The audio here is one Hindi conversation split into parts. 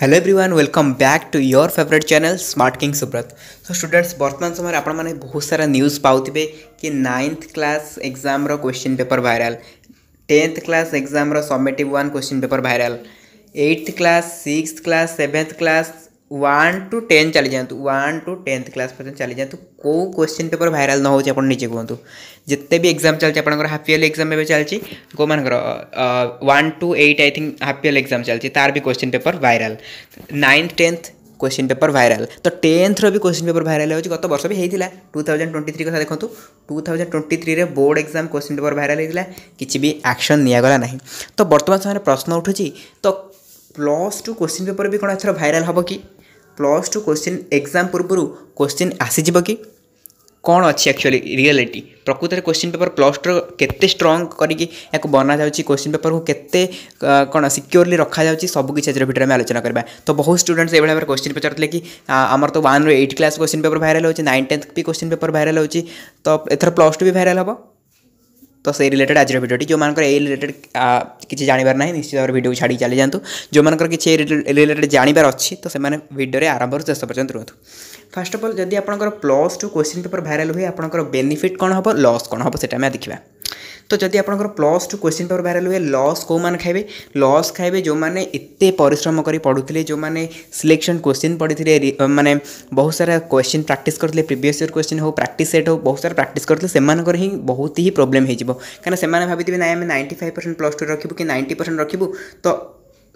hello everyone welcome back to your favourite channel smart king Subrat so students बर्तमान समय आप बहुत सारा न्यूज पाते कि नाइन्थ क्लास एग्जाम रो question paper viral tenth class exam रो summative one question paper viral eighth class six class seventh class one two ten चली जातु वन टू टेन्थ क्लास पर्यटन चली जातु कौ କ୍ୱେଶ୍ଚିନ୍ पेपर भाइराल न ହେଉଛି ଆପଣ जिते भी एक्जाम चलते आप हाफ इयरली एक्जाम एवं चलती को ଚାଲିଛି କେଉଁମାନଙ୍କର one two eight I think half yearly exam ଚାଲିଛି ତାର ବି question paper viral ninth question paper viral तो टेन्थ भी क्वेश्चन पेपर भाइराल हो गत वर्ष भी होता टू थाउजेंड ट्वेंटी थ्री कथा देखो two thousand twenty three board exam question paper viral होता किसी भी आक्शन निगला ना तो बर्तमान समय प्रश्न उठू तो प्लस टू क्वेश्चन पेपर भी कौन एथर भाइराल हम कि ପ୍ଲସ୍ ଟୁ କୋଶ୍ଚିନ୍ ଏକ୍ଜାମ୍ ପୂର୍ବରୁ କୋଶ୍ଚିନ୍ ଆସିଯିବ କି କ'ଣ ଅଛି ଆକ୍ଚୁଆଲି ରିଆଲିଟି ପ୍ରକୃତରେ କୋଶ୍ଚିନ୍ ପେପର୍ ପ୍ଲସ୍ ଟୁର କେତେ ଷ୍ଟ୍ରଙ୍ଗ କରିକି ଏହାକୁ ବନାଯାଉଛି କୋଶ୍ଚିନ୍ ପେପର୍କୁ କେତେ କ'ଣ ସିକ୍ୟୋରଲି ରଖାଯାଉଛି ସବୁ କିଛି ଆଜିର ଭିଡ଼ିଓରେ ଆମେ ଆଲୋଚନା କରିବା ତ ବହୁତ ଷ୍ଟୁଡେଣ୍ଟସ୍ ଏଭଳି ଭାବରେ କୋଶ୍ଚିନ୍ ପଚାରୁଥିଲେ କି ଆମର ତ ୱାନ୍ରୁ eight class question paper viral ହେଉଛି ନାଇନ୍ ଟେନ୍ଥ ବି କୋଶ୍ଚିନ୍ ପେପର୍ ଭାଇରାଲ୍ ହେଉଛି ତ ଏଥର ପ୍ଲସ୍ ଟୁ ବି ଭାଇରାଲ୍ ହେବ ତ ସେଇ ରିଲେଟେଡ଼୍ ଆଜିର ଭିଡ଼ିଓଟି ଯେଉଁମାନଙ୍କର ଏଇ ରିଲେଟେଡ଼୍ किसी जानवर ना निश्चित भाव भिडियो छाड़ी चली जातु जो मर कि रिलेटेड जानवर अच्छे तो से भिडे आरंभ शेष पर्यटन रुंतु फास्ट अफ अल्ल जदि आप plus two question paper viral हुए आप बेनिफिट कौन हम लस कौन हम से देखा तो जदि आप plus two question paper viral हुए लस कौ मैंने खाए लस खाए जो मैंने एते परिश्रम कर पढ़ुते जो मैंने सिलेक्शन क्वेश्चन पढ़ी मैंने बहुत सारा क्वेश्चन प्राक्ट करते प्रिवियस इयर क्वेश्चन हो प्राक्ट सेट हो बहुत सारा प्राक्ट करते बहुत ही प्रोब्लम होना से भावे ना आम ninety five percent plus two रखू कि नाइंटी परसेंट रखू तो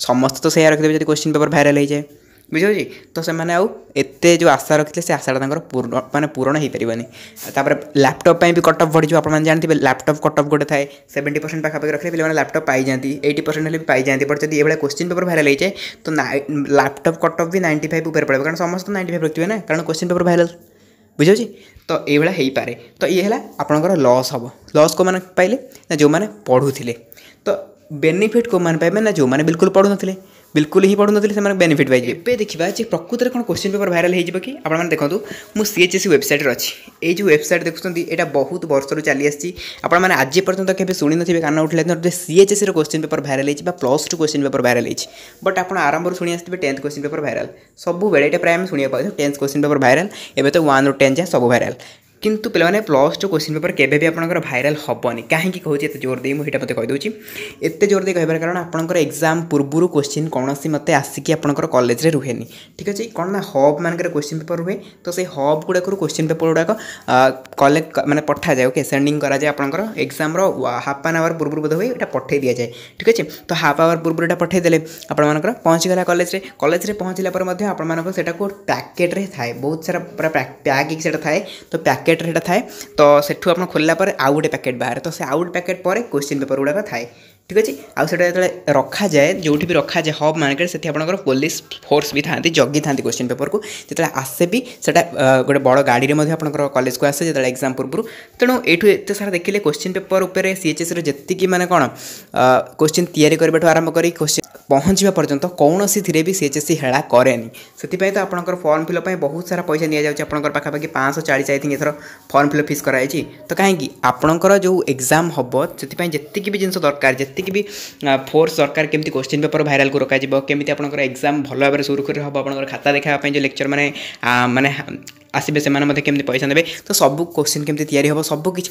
समस्त तो सैया रखे जब क्वेश्चन पेपर भाइराल हो जाए बुझे तो से आते जो आशा रखी थे से आशाटा मैंने पूरण हो पारे लैपटपाई भी कटअप बढ़ जाए आप जानते हैं लैपटप कटअप गोटे थे सेवेंटी परसेंट पाखापा रखे पे लैपटप पाई जाती एट्टी परसेंट हेल्ली भी पाई बट जब यहाँ क्वेश्चन पेपर भाइराल हो जाए तो लैपटप कटअप भी नाइंटी फाइव उपर पड़ेगा कारण समस्त नाइंटी फाइव रखिए ना कारण क्वेश्चन पेपर भाइराल बुझे तो ये हो पाए तो ये आपंकर लस हम लस कौन पाइले ना जो मैंने पढ़ू थे तो બેનિફિટ કો માન પે મેના જો મને બિલકુલ પડ ન થલે બિલકુલ હી પડ ન થલે સે મેને બેનિફિટ વાયજે પે દેખી બા જે પ્રકૃતરે કોન ક્વેશ્ચન પેપર વાયરલ હે જીબા કી આપણ મને દેખતુ મુ C H S C website રછી એ જો વેબસાઈટ દેખતંધી એટા બહુત વર્ષોર ચાલી આસચી આપણ મને આજ્ય પરતંત કે સુણી ન થિબે કાન ઉઠલે તો સી એચ એસ સી ર ક્વેશ્ચન પેપર વાયરલ હે જી બા પ્લસ 2 ક્વેશ્ચન પેપર વાયરલ હે બટ આપણ આરંભર સુણી આસતિબે 10th ક્વેશ્ચન પેપર વાયરલ સબુ વેળે એ પ્રાઇમ સુણી પાઉ તો 10th ક્વેશ્ચન પેપર વાયરલ એબે તો 1 ર 10 જે સબ વાયરલ কিন্তু ପିଲାମାନେ ପ୍ଲସ୍ ଟୁ କୋଶ୍ଚିନ୍ ପେପର୍ କେବେ ବି ଆପଣଙ୍କର ଭାଇରାଲ୍ ହେବନି କାହିଁକି କହୁଛି ଏତେ ଜୋର ଦେଇ ମୁଁ ଏଇଟା ମୋତେ କହିଦେଉଛି ଏତେ ଜୋର ଦେଇ କହିବାର କାରଣ ଆପଣଙ୍କର ଏକ୍ଜାମ୍ ପୂର୍ବରୁ କୋଶ୍ଚିନ୍ କୌଣସି ମୋତେ ଆସିକି ଆପଣଙ୍କର କଲେଜରେ ରୁହେନି ଠିକ୍ ଅଛି କ'ଣ ନା ହବ୍ ମାନଙ୍କରେ କୋଶ୍ଚିନ୍ ପେପର୍ ରୁହେ ତ ସେଇ ହବ୍ ଗୁଡ଼ାକରୁ କୋଶ୍ଚିନ୍ ପେପର୍ ଗୁଡ଼ାକ କଲେକ୍ଟ ମାନେ ପଠାଯାଏ ଓକେ ସେଣ୍ଡିଂ କରାଯାଏ ଆପଣଙ୍କର ଏକ୍ଜାମ୍ର ହାଫ୍ ଆନ୍ ଆୱାର୍ ପୂର୍ବରୁ ବୋଧ ହୁଏ ଏଇଟା ପଠାଇ ଦିଆଯାଏ ଠିକ୍ ଅଛି ତ ହାଫ୍ ଆୱାର୍ ପୂର୍ବରୁ ଏଇଟା ପଠାଇ ଦେଲେ ଆପଣମାନଙ୍କର ପହଞ୍ଚିଗଲା କଲେଜରେ କଲେଜରେ ପହଞ୍ଚିଲା ପରେ ମଧ୍ୟ ଆପଣମାନଙ୍କର ସେଟାକୁ ପ୍ୟାକେଟ୍ରେ ଥାଏ ବହୁତ ସାରା ପୁରା ପ୍ୟାକ୍ ହେଇକି ସେଟା ଥାଏ ତ ପ୍ୟାକେଟ୍ ପ୍ୟାକେଟ୍ରେ ସେଇଟା ଥାଏ ତ ସେଠୁ ଆପଣ ଖୋଲିଲା ପରେ ଆଉ ଗୋଟେ ପ୍ୟାକେଟ୍ ବାହାରେ ତ ସେ ଆଉ ଗୋଟେ ପ୍ୟାକେଟ୍ ପରେ କୋଶ୍ଚିନ୍ ପେପର୍ ଗୁଡ଼ାକ ଥାଏ ঠিক আছে ଆଉ ସେଇଟା ଯେତେବେଳେ ରଖାଯାଏ ଯେଉଁଠି ବି ରଖାଯାଏ ହବ୍ ମାନଙ୍କରେ ସେଠି ଆପଣଙ୍କର ପୋଲିସ ଫୋର୍ସ ବି ଥାନ୍ତି ଜଗିଥାନ୍ତି କ୍ୱେଶ୍ଚିନ୍ ପେପରକୁ ଯେତେବେଳେ ଆସେ ବି ସେଇଟା ଗୋଟେ ବଡ଼ ଗାଡ଼ିରେ ମଧ୍ୟ ଆପଣଙ୍କର କଲେଜକୁ ଆସେ ଯେତେବେଳେ ଏକ୍ଜାମ୍ ପୂର୍ବରୁ ତେଣୁ ଏଇଠୁ ଏତେ ସାରା ଦେଖିଲେ କ୍ୱେଶ୍ଚିନ୍ ପେପର ଉପରେ ସିଏଚ୍ଏସ୍ର ଯେତିକି ମାନେ କ'ଣ କ୍ୱେଶ୍ଚିନ୍ ତିଆରି କରିବାଠୁ ଆରମ୍ଭ କରି କ୍ୱେଶ୍ଚିନ୍ ପହଞ୍ଚିବା ପର୍ଯ୍ୟନ୍ତ କୌଣସିଥିରେ ବି ସିଏଚ୍ଏସ୍ସି ହେଳା କରେନି ସେଥିପାଇଁ ତ ଆପଣଙ୍କର ଫର୍ମ ଫିଲ୍ଅପ୍ ପାଇଁ ବହୁତ ସାରା ପଇସା ନିଆଯାଉଛି ଆପଣଙ୍କର ପାଖାପାଖି ପାଞ୍ଚଶହ ଚାଳିଶ ଆଇ ଥିଙ୍କ୍ ଏଥର ଫର୍ମ ଫିଲ୍ଅପ୍ ଫିସ୍ କରାଯାଇଛି ତ କାହିଁକି ଆପଣଙ୍କର ଯେଉଁ ଏକ୍ଜାମ୍ ହେବ ସେଥିପାଇଁ ଯେତିକି ବି ଜିନିଷ ଦରକାର ଯେତିକି ଯେତିକି ବି ଫୋର୍ସ ସରକାର କେମିତି କୋଶ୍ଚିନ୍ ପେପର୍ ଭାଇରାଲ୍କୁ ରଖାଯିବ କେମିତି ଆପଣଙ୍କର ଏକ୍ଜାମ୍ ଭଲ ଭାବରେ ସୁରୁଖୁରୁରେ ହେବ ଆପଣଙ୍କର ଖାତା ଦେଖାଇବା ପାଇଁ ଯେଉଁ ଲେକ୍ଚର୍ ମାନେ ମାନେ आसपे से कमी पैसा ने तो सब क्वेश्चन केमी या सबकि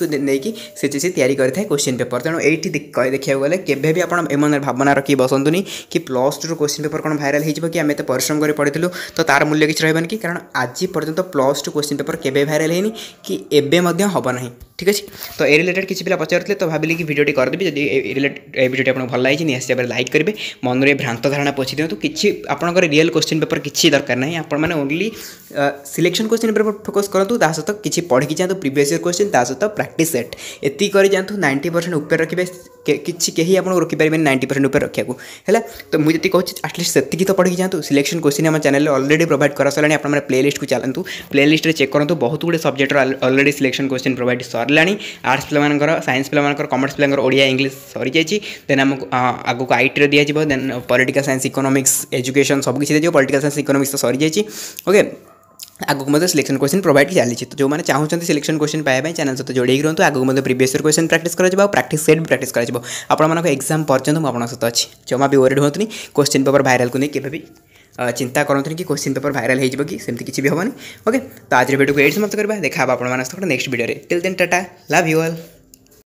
सीसी या क्वेश्चन पेपर तेनाली देखा गले के आपने भावना रखी बसतु कि प्लस टू क्वेश्चन पेपर कौन भाइराल हो कि आम परिश्रम कर पढ़ी तो तार मूल्य किसी रहा कि कारण आज पर्यटन प्लस टू क्वेश्चन पेपर केवे भाइराल होनी कि एबना ठीक अच्छे तो ए रिलेटेड किसी पे पचारे तो भाविली कि भिडियो करदेवी जब भिडियो आपको भल लगी निश्चित लाइक करेंगे मन में भ्रांत धारणा पोछ दिखाँ कि आपंकर रियल क्वेश्चन पेपर किसी दरकार नहीं आपने only selection question question focus करूँ ता सहित किसी पढ़ी जातु प्रिवियस इयर क्वेश्चन ता सहित प्राक्ट सेट एति कर जातु नाइंटी परसेंट उपर रखे किसी के ही आप रखिपारे नाइंटी परसेंट उपर रखा है तो मुझे जी कहूँ आटलिस्ट से तो पढ़ी जातु सिलेक्शन क्वेश्चन आम चैनल अलरेडी प्रोवैड कर सारे आप प्लेलीस्ट को चलांतु प्लेलीस्ट में चेक करूँ बहुत गुड़े subject already selection question provide सरला आर्ट्स पे सैंस पे कमर्स पे ओडिया इंग्लीश सरी जाए देन आम आगे आईटी रिया जाए then political science economics education सब किसी दिखाई पॉलिटिकल साइंस इकोनॉमिक्स तो सरी जाए ओके आगुक मतलब सिलेक्शन क्वेश्चन प्रोवाइड की तो जो मैंने चाहूँ सिलेक्शन क्वेश्चन पाया चैनल सहित जोड़ी रुँ आगे मतलब प्रीवियस क्वेश्चन प्राक्ट कर प्राक्ट सेट भी प्राक्ट कर आपजाम पर्यटन मुझ सहित अच्छी जमा भी ओरेड हूँ क्वेश्चन पेपर भाइराल को नहीं के भी चिंता करते कि क्वेश्चन पेपर भाइराल हो सेमती किसी भी हमें ओके तो आज भिडियो को एड्स मत करवा देखा आप next video till then tata love you all